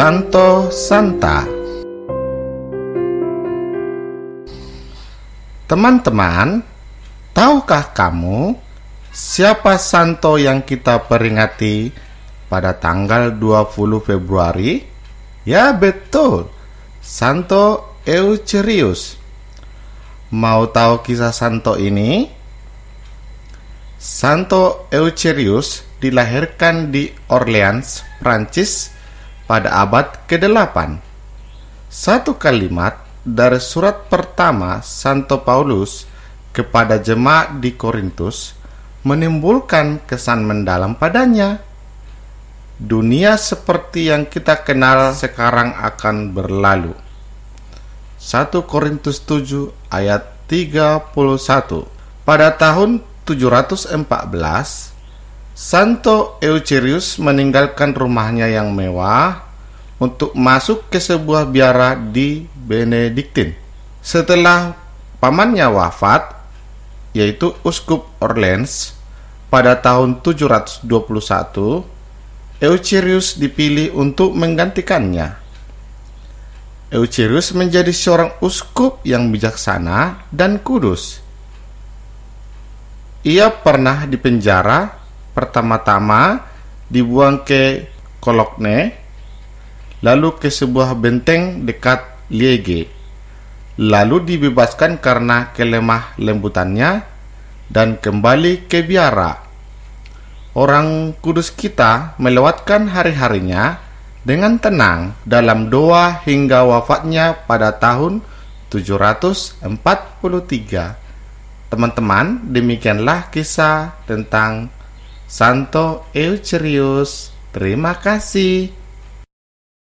Santo Santa. Teman-teman, tahukah kamu siapa santo yang kita peringati pada tanggal 20 Februari? Ya, betul. Santo Eucherius. Mau tahu kisah santo ini? Santo Eucherius dilahirkan di Orleans, Prancis pada abad ke-8. Satu kalimat dari surat pertama Santo Paulus kepada jemaat di Korintus menimbulkan kesan mendalam padanya. Dunia seperti yang kita kenal sekarang akan berlalu. 1 Korintus 7 ayat 31 Pada tahun 714, Santo Eucherius meninggalkan rumahnya yang mewah untuk masuk ke sebuah biara di Benediktin. Setelah pamannya wafat, yaitu Uskup Orleans, pada tahun 721, Eucherius dipilih untuk menggantikannya. Eucherius menjadi seorang uskup yang bijaksana dan kudus. Ia pernah dipenjara Pertama-tama dibuang ke Kolokne, lalu ke sebuah benteng dekat Liege, lalu dibebaskan karena kelemah lembutannya dan kembali ke biara. Orang kudus kita melewatkan hari-harinya dengan tenang dalam doa hingga wafatnya pada tahun 743. Teman-teman, demikianlah kisah tentang Santo Eucherius. Terima kasih.